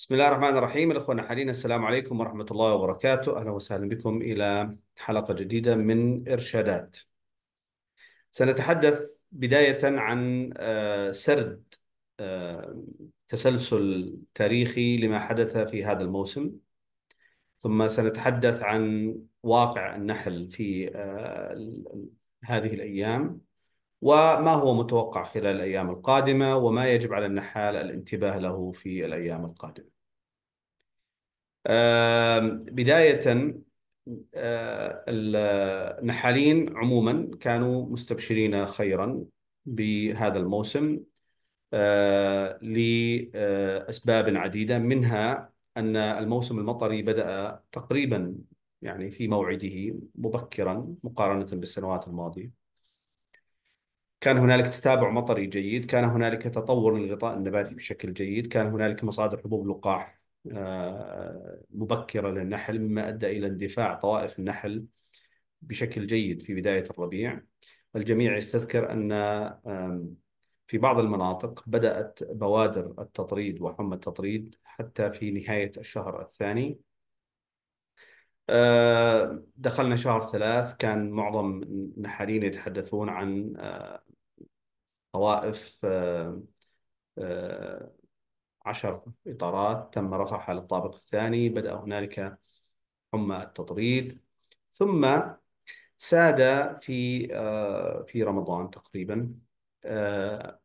بسم الله الرحمن الرحيم الأخوة حاليا السلام عليكم ورحمة الله وبركاته أهلا وسهلا بكم إلى حلقة جديدة من إرشادات سنتحدث بداية عن آه، سرد آه، تسلسل تاريخي لما حدث في هذا الموسم ثم سنتحدث عن واقع النحل في آه، هذه الأيام وما هو متوقع خلال الأيام القادمة وما يجب على النحال الانتباه له في الأيام القادمة بداية النحالين عموما كانوا مستبشرين خيرا بهذا الموسم آه، لأسباب عديدة منها أن الموسم المطري بدأ تقريبا يعني في موعده مبكرا مقارنة بالسنوات الماضية كان هنالك تتابع مطري جيد كان هنالك تطور للغطاء النباتي بشكل جيد كان هنالك مصادر حبوب لقاح آه، مبكرة للنحل مما أدى إلى اندفاع طوائف النحل بشكل جيد في بداية الربيع الجميع يستذكر أن في بعض المناطق بدأت بوادر التطريد وحمى التطريد حتى في نهاية الشهر الثاني آه، دخلنا شهر ثلاث كان معظم النحالين يتحدثون عن آه، طوائف آه، عشر إطارات تم رفعها للطابق الثاني بدأ هنالك حمى التطريد ثم ساد في آه، في رمضان تقريبا آه،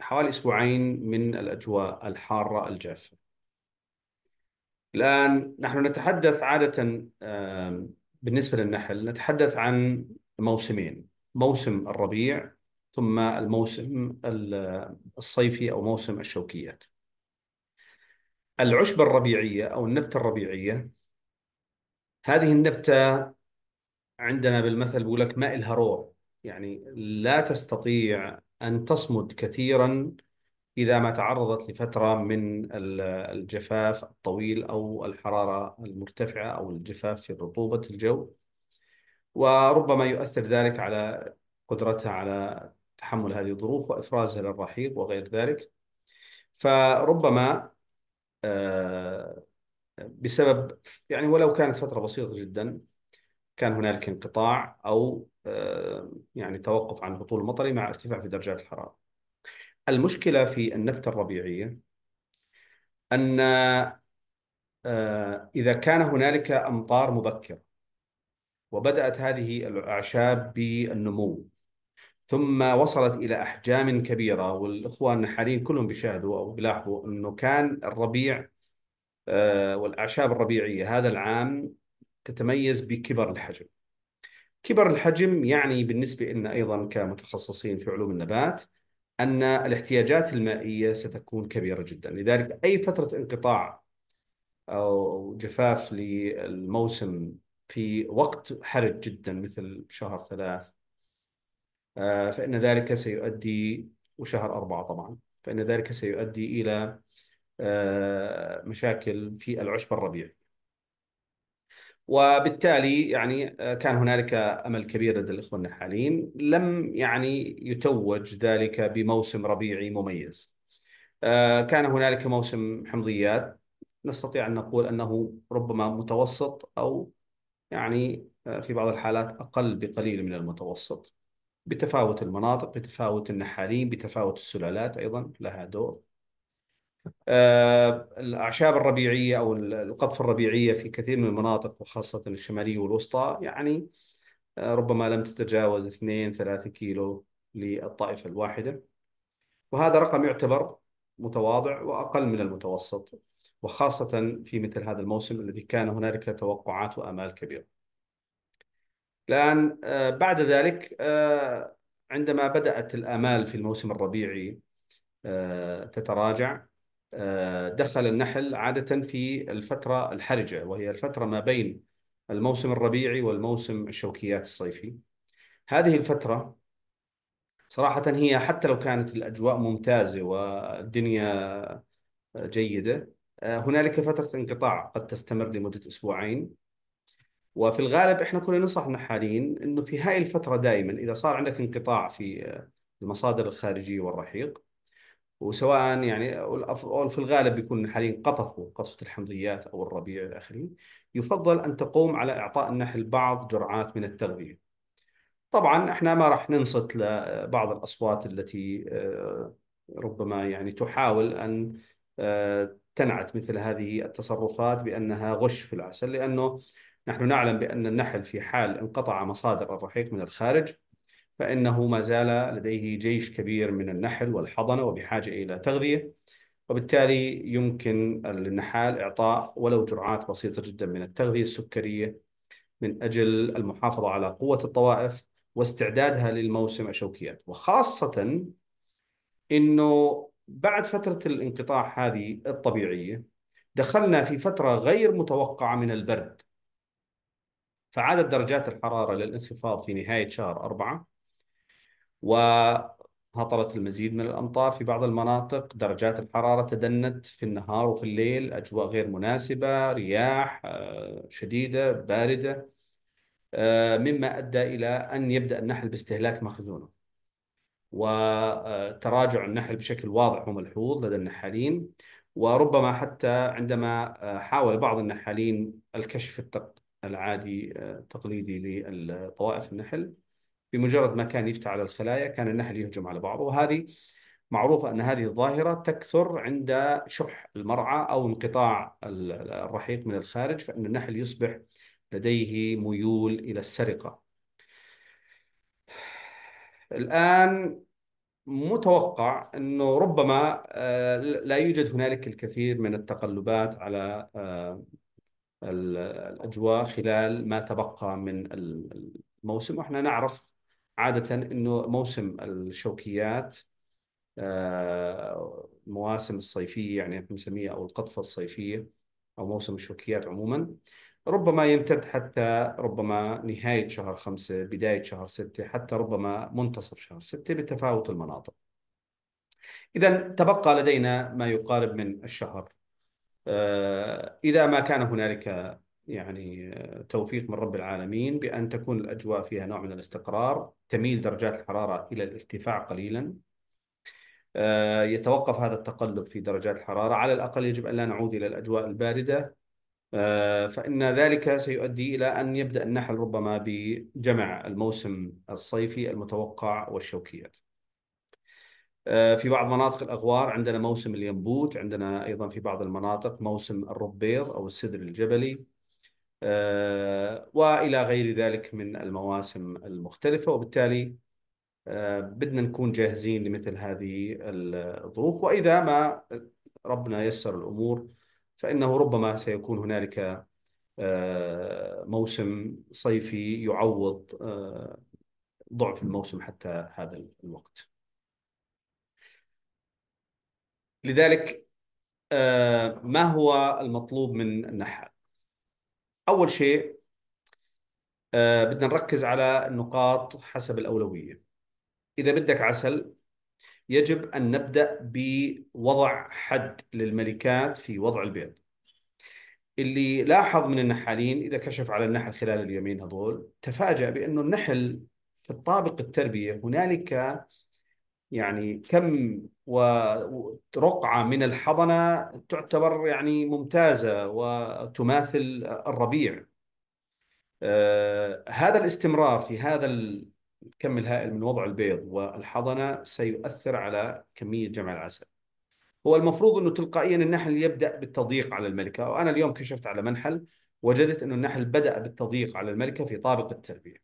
حوالي أسبوعين من الأجواء الحارة الجافة الآن نحن نتحدث عادة بالنسبة للنحل نتحدث عن موسمين موسم الربيع ثم الموسم الصيفي أو موسم الشوكيات العشبة الربيعية أو النبتة الربيعية هذه النبتة عندنا بالمثل بيقول لك ما إلها يعني لا تستطيع أن تصمد كثيرا إذا ما تعرضت لفترة من الجفاف الطويل أو الحرارة المرتفعة أو الجفاف في رطوبة الجو وربما يؤثر ذلك على قدرتها على تحمل هذه الظروف وإفرازها للرحيق وغير ذلك فربما آه، بسبب يعني ولو كانت فترة بسيطة جدا كان هنالك انقطاع أو آه، يعني توقف عن الهطول المطري مع ارتفاع في درجات الحرارة المشكلة في النبتة الربيعية أن آه، إذا كان هنالك أمطار مبكرة وبدأت هذه الأعشاب بالنمو ثم وصلت الى احجام كبيره والاخوان حاليا كلهم بيشاهدوا او بيلاحظوا انه كان الربيع آه، والاعشاب الربيعيه هذا العام تتميز بكبر الحجم. كبر الحجم يعني بالنسبه لنا ايضا كمتخصصين في علوم النبات ان الاحتياجات المائيه ستكون كبيره جدا، لذلك اي فتره انقطاع او جفاف للموسم في وقت حرج جدا مثل شهر ثلاث آه، فإن ذلك سيؤدي وشهر أربعة طبعا فإن ذلك سيؤدي إلى آه، مشاكل في العشب الربيعي وبالتالي يعني آه، كان هنالك امل كبير لدى الاخوه النحالين لم يعني يتوج ذلك بموسم ربيعي مميز كان هنالك موسم حمضيات نستطيع ان نقول انه ربما متوسط او يعني في بعض الحالات اقل بقليل من المتوسط بتفاوت المناطق بتفاوت النحالين بتفاوت السلالات أيضا لها دور آه، الأعشاب الربيعية أو القطف الربيعية في كثير من المناطق وخاصة الشمالية والوسطى يعني آه، ربما لم تتجاوز 2 3 كيلو للطائفة الواحدة وهذا رقم يعتبر متواضع وأقل من المتوسط وخاصة في مثل هذا الموسم الذي كان هنالك توقعات وآمال كبيرة الآن آه، بعد ذلك آه، عندما بدأت الآمال في الموسم الربيعي آه، تتراجع دخل النحل عادة في الفترة الحرجة وهي الفترة ما بين الموسم الربيعي والموسم الشوكيات الصيفي هذه الفترة صراحة هي حتى لو كانت الأجواء ممتازة والدنيا جيدة هنالك فترة انقطاع قد تستمر لمدة أسبوعين وفي الغالب احنا كنا ننصح النحالين انه في هاي الفتره دائما اذا صار عندك انقطاع في المصادر الخارجيه والرحيق وسواء يعني في الغالب بيكون النحالين قطفوا قطفه الحمضيات او الربيع الى اخره يفضل ان تقوم على اعطاء النحل بعض جرعات من التغذيه. طبعا احنا ما راح ننصت لبعض الاصوات التي آه، ربما يعني تحاول ان آه، تنعت مثل هذه التصرفات بانها غش في العسل لانه نحن نعلم بأن النحل في حال انقطع مصادر الرحيق من الخارج فإنه ما زال لديه جيش كبير من النحل والحضنة وبحاجة إلى تغذية وبالتالي يمكن للنحال إعطاء ولو جرعات بسيطة جدا من التغذية السكرية من أجل المحافظة على قوة الطوائف واستعدادها للموسم الشوكيات وخاصة أنه بعد فترة الانقطاع هذه الطبيعية دخلنا في فترة غير متوقعة من البرد فعادت درجات الحرارة للانخفاض في نهاية شهر أربعة وهطلت المزيد من الأمطار في بعض المناطق درجات الحرارة تدنت في النهار وفي الليل أجواء غير مناسبة رياح آه، شديدة باردة آه، مما أدى إلى أن يبدأ النحل باستهلاك مخزونه وتراجع النحل بشكل واضح وملحوظ لدى النحالين وربما حتى عندما آه، حاول بعض النحالين الكشف العادي التقليدي آه، للطوائف النحل بمجرد ما كان يفتح على الخلايا كان النحل يهجم على بعضه وهذه معروفة أن هذه الظاهرة تكثر عند شح المرعى أو انقطاع الرحيق من الخارج فإن النحل يصبح لديه ميول إلى السرقة الآن متوقع أنه ربما آه، لا يوجد هنالك الكثير من التقلبات على آه، الاجواء خلال ما تبقى من الموسم واحنا نعرف عاده انه موسم الشوكيات المواسم آه، الصيفيه يعني نسميها او القطفه الصيفيه او موسم الشوكيات عموما ربما يمتد حتى ربما نهايه شهر خمسه بدايه شهر سته حتى ربما منتصف شهر سته بتفاوت المناطق. اذا تبقى لدينا ما يقارب من الشهر آه، إذا ما كان هنالك يعني آه، توفيق من رب العالمين بأن تكون الأجواء فيها نوع من الاستقرار تميل درجات الحرارة إلى الارتفاع قليلا آه، يتوقف هذا التقلب في درجات الحرارة على الأقل يجب أن لا نعود إلى الأجواء الباردة فإن ذلك سيؤدي إلى أن يبدأ النحل ربما بجمع الموسم الصيفي المتوقع والشوكيات آه، في بعض مناطق الاغوار عندنا موسم الينبوت عندنا ايضا في بعض المناطق موسم الربيض او السدر الجبلي آه، والى غير ذلك من المواسم المختلفه وبالتالي آه، بدنا نكون جاهزين لمثل هذه الظروف واذا ما ربنا يسر الامور فانه ربما سيكون هنالك موسم صيفي يعوض ضعف الموسم حتى هذا الوقت لذلك آه، ما هو المطلوب من النحال؟ أول شيء آه، بدنا نركز على النقاط حسب الأولوية إذا بدك عسل يجب أن نبدأ بوضع حد للملكات في وضع البيض اللي لاحظ من النحالين إذا كشف على النحل خلال اليومين هذول تفاجأ بأنه النحل في الطابق التربية هنالك يعني كم ورقعة من الحضنة تعتبر يعني ممتازة وتماثل الربيع آه، هذا الاستمرار في هذا الكم الهائل من وضع البيض والحضنة سيؤثر على كمية جمع العسل هو المفروض أنه تلقائيا النحل يبدأ بالتضييق على الملكة وأنا اليوم كشفت على منحل وجدت أنه النحل بدأ بالتضييق على الملكة في طابق التربية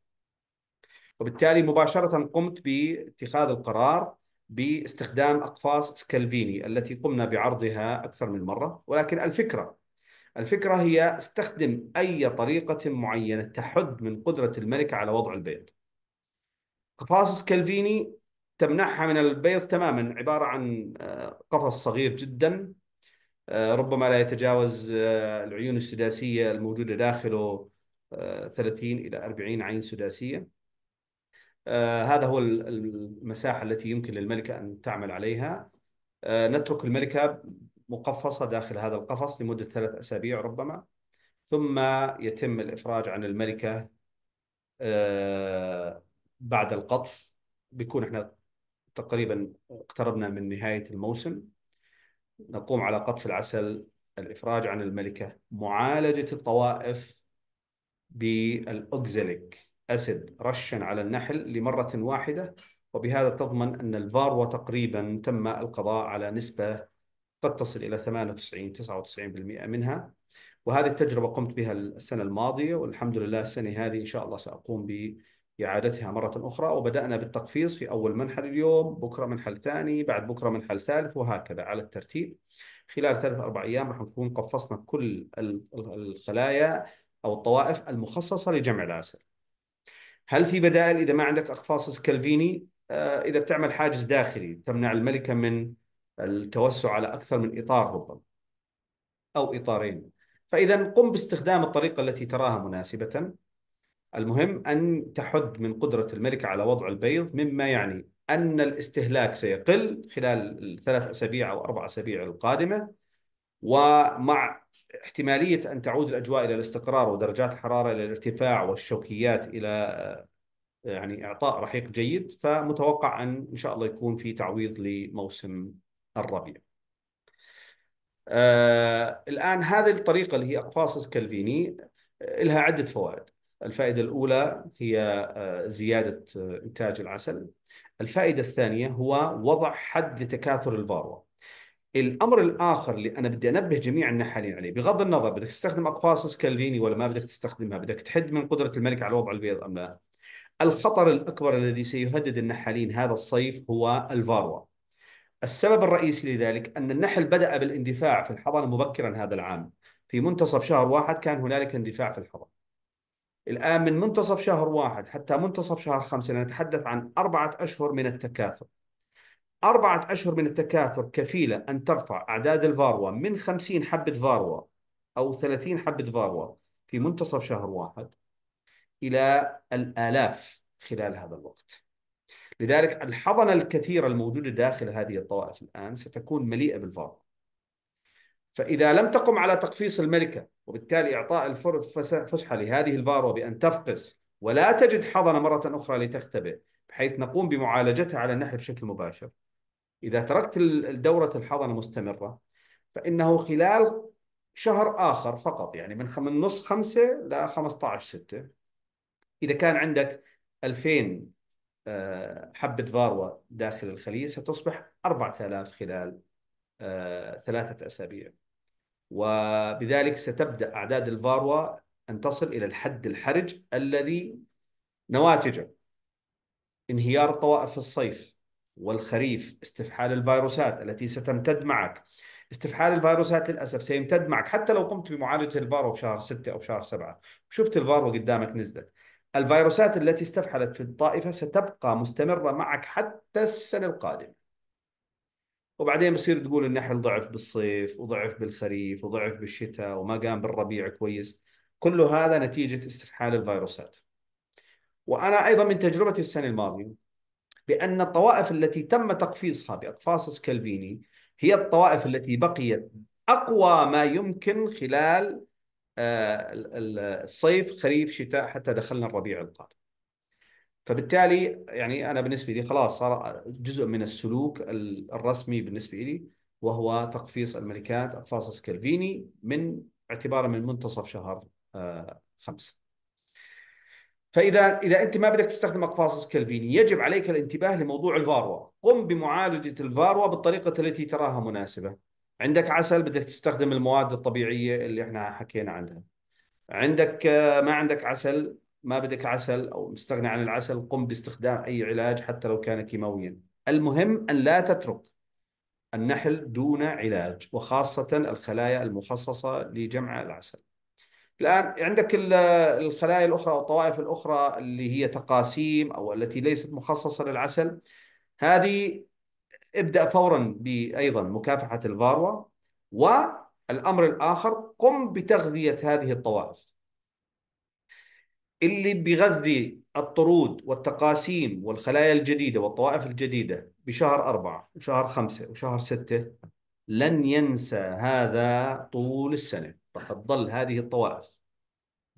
وبالتالي مباشرة قمت باتخاذ القرار باستخدام أقفاص سكالفيني التي قمنا بعرضها أكثر من مرة ولكن الفكرة الفكرة هي استخدم أي طريقة معينة تحد من قدرة الملكة على وضع البيض قفاص سكالفيني تمنعها من البيض تماما عبارة عن آه، قفص صغير جدا آه، ربما لا يتجاوز آه، العيون السداسية الموجودة داخله 30 إلى 40 عين سداسية آه، هذا هو المساحة التي يمكن للملكة أن تعمل عليها آه، نترك الملكة مقفصة داخل هذا القفص لمدة ثلاث أسابيع ربما ثم يتم الإفراج عن الملكة آه، بعد القطف بيكون احنا تقريبا اقتربنا من نهاية الموسم نقوم على قطف العسل الإفراج عن الملكة معالجة الطوائف بالأوكزيليك أسد رشا على النحل لمرة واحدة وبهذا تضمن أن الفاروة تقريبا تم القضاء على نسبة قد تصل إلى 98 99% منها وهذه التجربة قمت بها السنة الماضية والحمد لله السنة هذه إن شاء الله سأقوم بإعادتها مرة أخرى وبدأنا بالتقفيص في أول منحل اليوم بكرة منحل ثاني بعد بكرة منحل ثالث وهكذا على الترتيب خلال ثلاث أربع أيام راح نكون قفصنا كل الخلايا أو الطوائف المخصصة لجمع العسل هل في بدائل اذا ما عندك اقفاص سكالفيني آه، اذا بتعمل حاجز داخلي تمنع الملكه من التوسع على اكثر من اطار ربما او اطارين فاذا قم باستخدام الطريقه التي تراها مناسبه المهم ان تحد من قدره الملكه على وضع البيض مما يعني ان الاستهلاك سيقل خلال الثلاث اسابيع او اربع اسابيع القادمه ومع احتماليه ان تعود الاجواء الى الاستقرار ودرجات الحراره الى الارتفاع والشوكيات الى آه، يعني اعطاء رحيق جيد فمتوقع ان ان شاء الله يكون في تعويض لموسم الربيع. آه الان هذه الطريقه اللي هي أقفاص كالفيني آه، لها عده فوائد. الفائده الاولى هي آه، زياده انتاج العسل. الفائده الثانيه هو وضع حد لتكاثر الفاروه. الامر الاخر اللي انا بدي انبه جميع النحالين عليه بغض النظر بدك تستخدم اقفاص سكالفيني ولا ما بدك تستخدمها بدك تحد من قدره الملك على وضع البيض ام لا الخطر الاكبر الذي سيهدد النحالين هذا الصيف هو الفاروا السبب الرئيسي لذلك ان النحل بدا بالاندفاع في الحضانه مبكرا هذا العام في منتصف شهر واحد كان هنالك اندفاع في الحضانه الآن من منتصف شهر واحد حتى منتصف شهر خمسة نتحدث عن أربعة أشهر من التكاثر أربعة أشهر من التكاثر كفيلة أن ترفع أعداد الفاروا من 50 حبة فاروا أو 30 حبة فاروا في منتصف شهر واحد إلى الآلاف خلال هذا الوقت لذلك الحضنة الكثيرة الموجودة داخل هذه الطوائف الآن ستكون مليئة بالفاروا فإذا لم تقم على تقفيص الملكة وبالتالي إعطاء الفسحة لهذه الفاروا بأن تفقس ولا تجد حضنة مرة أخرى لتختبئ بحيث نقوم بمعالجتها على النحل بشكل مباشر إذا تركت دورة الحضانة مستمرة فإنه خلال شهر آخر فقط يعني من من نص خمسة ل 15 ستة إذا كان عندك 2000 آه، حبة فاروا داخل الخلية ستصبح 4000 خلال آه، ثلاثة أسابيع وبذلك ستبدأ أعداد الفاروا أن تصل إلى الحد الحرج الذي نواتجه انهيار الطوائف في الصيف والخريف استفحال الفيروسات التي ستمتد معك استفحال الفيروسات للاسف سيمتد معك حتى لو قمت بمعالجه الفارو شهر 6 او شهر 7 وشفت الفارو قدامك نزلت الفيروسات التي استفحلت في الطائفه ستبقى مستمره معك حتى السنه القادمه وبعدين بصير تقول النحل ضعف بالصيف وضعف بالخريف وضعف بالشتاء وما قام بالربيع كويس كل هذا نتيجه استفحال الفيروسات وانا ايضا من تجربتي السنه الماضيه بأن الطوائف التي تم تقفيصها بأقفاص سكالفيني هي الطوائف التي بقيت أقوى ما يمكن خلال آه، الصيف خريف شتاء حتى دخلنا الربيع القادم فبالتالي يعني أنا بالنسبة لي خلاص صار جزء من السلوك الرسمي بالنسبة لي وهو تقفيص الملكات أقفاص سكالفيني من اعتبارا من منتصف شهر آه، خمسة فاذا اذا انت ما بدك تستخدم اقفاص سكلفيني يجب عليك الانتباه لموضوع الفاروا قم بمعالجه الفاروا بالطريقه التي تراها مناسبه عندك عسل بدك تستخدم المواد الطبيعيه اللي احنا حكينا عنها عندك آه، ما عندك عسل ما بدك عسل او مستغني عن العسل قم باستخدام اي علاج حتى لو كان كيماويا المهم ان لا تترك النحل دون علاج وخاصه الخلايا المخصصه لجمع العسل الآن عندك الخلايا الأخرى والطوائف الأخرى اللي هي تقاسيم أو التي ليست مخصصة للعسل هذه ابدأ فورا بأيضا مكافحة الفاروة والأمر الآخر قم بتغذية هذه الطوائف اللي بيغذي الطرود والتقاسيم والخلايا الجديدة والطوائف الجديدة بشهر أربعة وشهر خمسة وشهر ستة لن ينسى هذا طول السنة راح تظل هذه الطوائف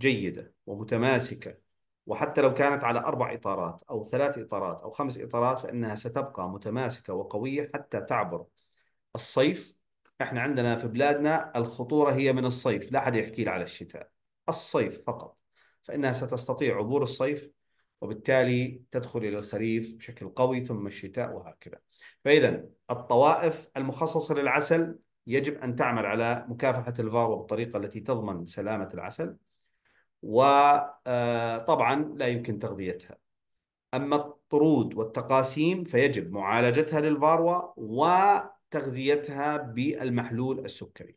جيدة ومتماسكة وحتى لو كانت على أربع إطارات أو ثلاث إطارات أو خمس إطارات فإنها ستبقى متماسكة وقوية حتى تعبر الصيف احنا عندنا في بلادنا الخطورة هي من الصيف لا أحد يحكي لي على الشتاء الصيف فقط فإنها ستستطيع عبور الصيف وبالتالي تدخل إلى الخريف بشكل قوي ثم الشتاء وهكذا فإذا الطوائف المخصصة للعسل يجب أن تعمل على مكافحة الفار بالطريقة التي تضمن سلامة العسل وطبعا آه، لا يمكن تغذيتها أما الطرود والتقاسيم فيجب معالجتها للفاروة وتغذيتها بالمحلول السكري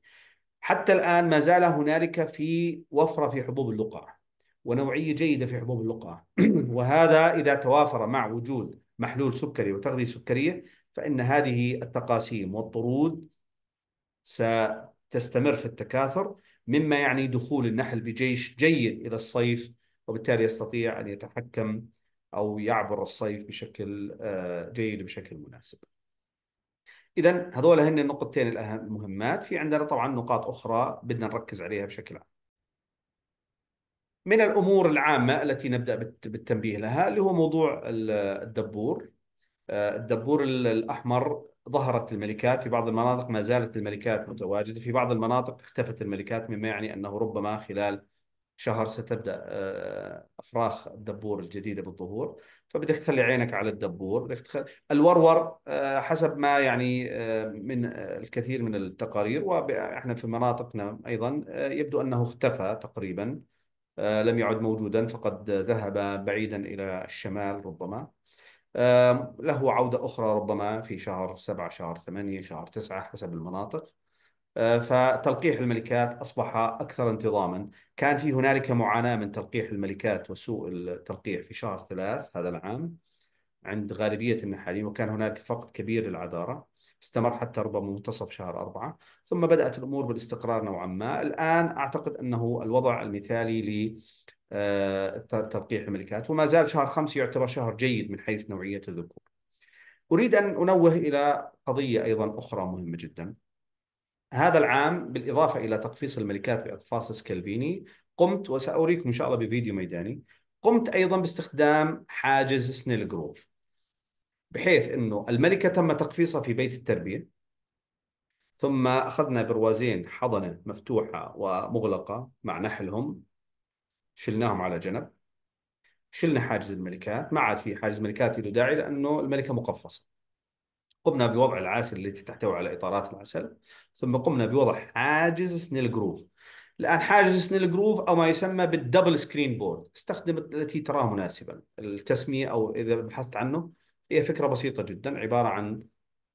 حتى الآن ما زال هنالك في وفرة في حبوب اللقاح ونوعية جيدة في حبوب اللقاح وهذا إذا توافر مع وجود محلول سكري وتغذية سكرية فإن هذه التقاسيم والطرود ستستمر في التكاثر مما يعني دخول النحل بجيش جيد إلى الصيف وبالتالي يستطيع أن يتحكم أو يعبر الصيف بشكل آه، جيد وبشكل مناسب إذا هذول هن النقطتين الأهم المهمات في عندنا طبعا نقاط أخرى بدنا نركز عليها بشكل عام من الأمور العامة التي نبدأ بالتنبيه لها اللي هو موضوع الدبور آه، الدبور الأحمر ظهرت الملكات في بعض المناطق ما زالت الملكات متواجدة في بعض المناطق اختفت الملكات مما يعني أنه ربما خلال شهر ستبدأ آه، أفراخ الدبور الجديدة بالظهور فبدك تخلي عينك على الدبور بدك تخلي الورور آه، حسب ما يعني آه، من الكثير من التقارير وإحنا في مناطقنا أيضا يبدو أنه اختفى تقريبا لم يعد موجودا فقد ذهب بعيدا إلى الشمال ربما له عودة أخرى ربما في شهر سبعة شهر ثمانية شهر تسعة حسب المناطق آه، فتلقيح الملكات أصبح أكثر انتظاما كان في هنالك معاناة من تلقيح الملكات وسوء التلقيح في شهر ثلاث هذا العام عند غالبية النحالين وكان هناك فقد كبير للعذارة استمر حتى ربما منتصف شهر أربعة ثم بدأت الأمور بالاستقرار نوعا ما الآن أعتقد أنه الوضع المثالي آه، تلقيح الملكات وما زال شهر خمس يعتبر شهر جيد من حيث نوعية الذكور أريد أن أنوه إلى قضية أيضا أخرى مهمة جدا هذا العام بالإضافة إلى تقفيص الملكات بأقفاص سكالفيني قمت وسأريكم إن شاء الله بفيديو ميداني قمت أيضا باستخدام حاجز سنيل جروف بحيث أنه الملكة تم تقفيصها في بيت التربية ثم أخذنا بروازين حضنة مفتوحة ومغلقة مع نحلهم شلناهم على جنب شلنا حاجز الملكات ما عاد في حاجز ملكات له داعي لانه الملكه مقفصه قمنا بوضع العاسل التي تحتوي على اطارات العسل ثم قمنا بوضع حاجز سنيل جروف الان حاجز سنيل جروف او ما يسمى بالدبل سكرين بورد استخدم التي تراه مناسبا التسميه او اذا بحثت عنه هي فكره بسيطه جدا عباره عن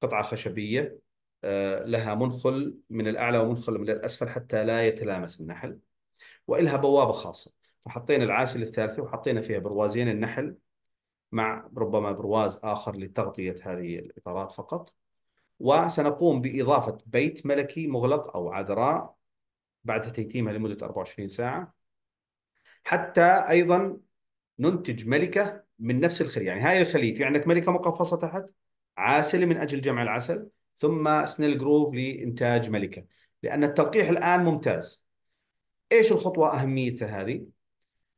قطعه خشبيه آه، لها منخل من الاعلى ومنخل من الاسفل حتى لا يتلامس النحل والها بوابه خاصه وحطينا العاسل الثالثة وحطينا فيها بروازين النحل مع ربما برواز آخر لتغطية هذه الإطارات فقط وسنقوم بإضافة بيت ملكي مغلق أو عذراء بعد تيتيمها لمدة 24 ساعة حتى أيضا ننتج ملكة من نفس الخلية يعني هاي الخلية في عندك ملكة مقفصة تحت عاسلة من أجل جمع العسل ثم سنيل جروف لإنتاج ملكة لأن التلقيح الآن ممتاز إيش الخطوة أهميتها هذه؟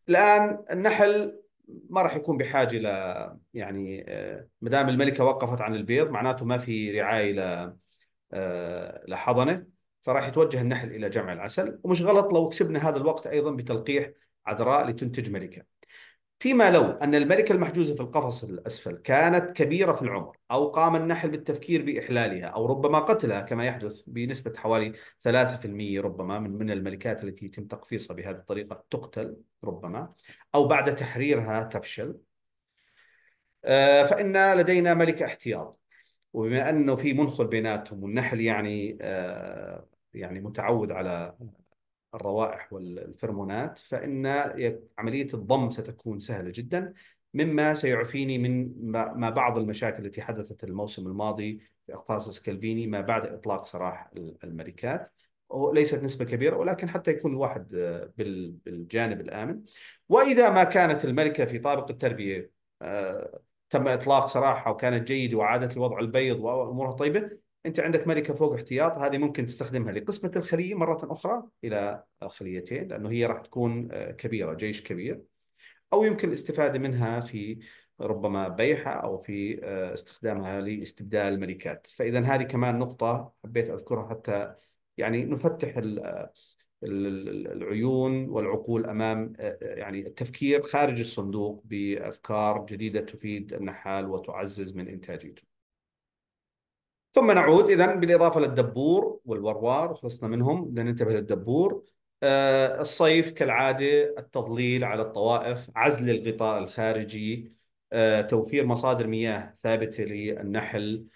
الان النحل ما راح يكون بحاجه ل يعني آه، ما دام الملكه وقفت عن البيض معناته ما في رعايه ل آه، لحضنه فراح يتوجه النحل الى جمع العسل ومش غلط لو كسبنا هذا الوقت ايضا بتلقيح عذراء لتنتج ملكه. فيما لو أن الملكة المحجوزة في القفص الأسفل كانت كبيرة في العمر أو قام النحل بالتفكير بإحلالها أو ربما قتلها كما يحدث بنسبة حوالي 3% ربما من من الملكات التي يتم تقفيصها بهذه الطريقة تقتل ربما أو بعد تحريرها تفشل آه، فإن لدينا ملكة احتياط وبما أنه في منخل بيناتهم والنحل يعني آه، يعني متعود على الروائح والفرمونات فإن عملية الضم ستكون سهلة جدا مما سيعفيني من ما بعض المشاكل التي حدثت الموسم الماضي في أقفاص سكالفيني ما بعد إطلاق سراح الملكات ليست نسبة كبيرة ولكن حتى يكون الواحد آه، بالجانب الآمن وإذا ما كانت الملكة في طابق التربية آه، تم إطلاق سراحها وكانت جيدة وعادت لوضع البيض وأمورها طيبة انت عندك ملكه فوق احتياط هذه ممكن تستخدمها لقسمه الخليه مره اخرى الى الخليتين لانه هي راح تكون آه، كبيره جيش كبير او يمكن الاستفاده منها في ربما بيعها او في آه، استخدامها لاستبدال ملكات، فاذا هذه كمان نقطه حبيت اذكرها حتى يعني نفتح آه، العيون والعقول امام يعني التفكير خارج الصندوق بافكار جديده تفيد النحال وتعزز من انتاجيته. ثم نعود اذا بالاضافه للدبور والوروار خلصنا منهم بدنا ننتبه للدبور آه، الصيف كالعاده التضليل على الطوائف عزل الغطاء الخارجي آه، توفير مصادر مياه ثابته للنحل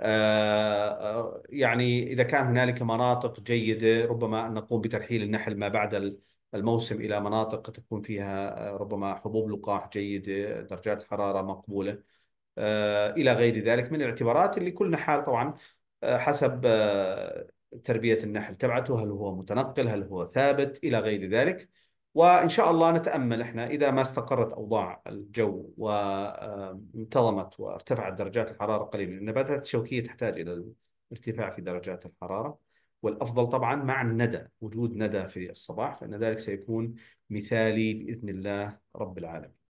آه، يعني اذا كان هنالك مناطق جيده ربما ان نقوم بترحيل النحل ما بعد الموسم الى مناطق تكون فيها ربما حبوب لقاح جيده درجات حراره مقبوله آه، الى غير ذلك من الاعتبارات اللي كل نحال طبعا آه، حسب آه، تربيه النحل تبعته هل هو متنقل هل هو ثابت الى غير ذلك وان شاء الله نتامل احنا اذا ما استقرت اوضاع الجو وانتظمت وارتفعت درجات الحراره قليلا النباتات الشوكيه تحتاج الى ارتفاع في درجات الحراره والافضل طبعا مع الندى وجود ندى في الصباح فان ذلك سيكون مثالي باذن الله رب العالمين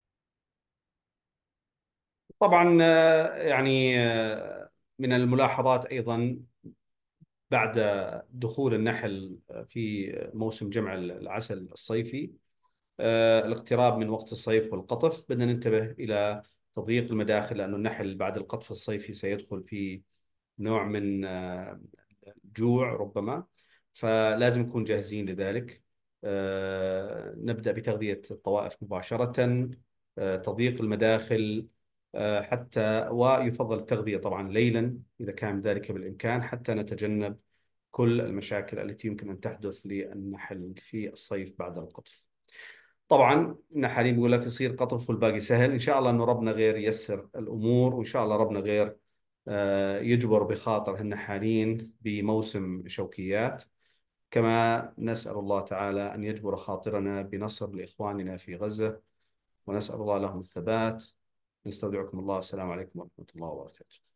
طبعا آه، يعني آه، من الملاحظات ايضا بعد دخول النحل آه، في موسم جمع العسل الصيفي الاقتراب من وقت الصيف والقطف بدنا ننتبه الى تضييق المداخل لانه النحل بعد القطف الصيفي سيدخل في نوع من الجوع ربما فلازم نكون جاهزين لذلك نبدأ بتغذية الطوائف مباشرة تضييق المداخل آه، حتى ويفضل التغذية طبعا ليلا إذا كان ذلك بالإمكان حتى نتجنب كل المشاكل التي يمكن أن تحدث للنحل في الصيف بعد القطف طبعا النحالين بيقول لك يصير قطف والباقي سهل إن شاء الله أنه ربنا غير يسر الأمور وإن شاء الله ربنا غير آه، يجبر بخاطر النحالين بموسم شوكيات كما نسأل الله تعالى أن يجبر خاطرنا بنصر لإخواننا في غزة ونسأل الله لهم الثبات نستودعكم الله والسلام عليكم ورحمة الله وبركاته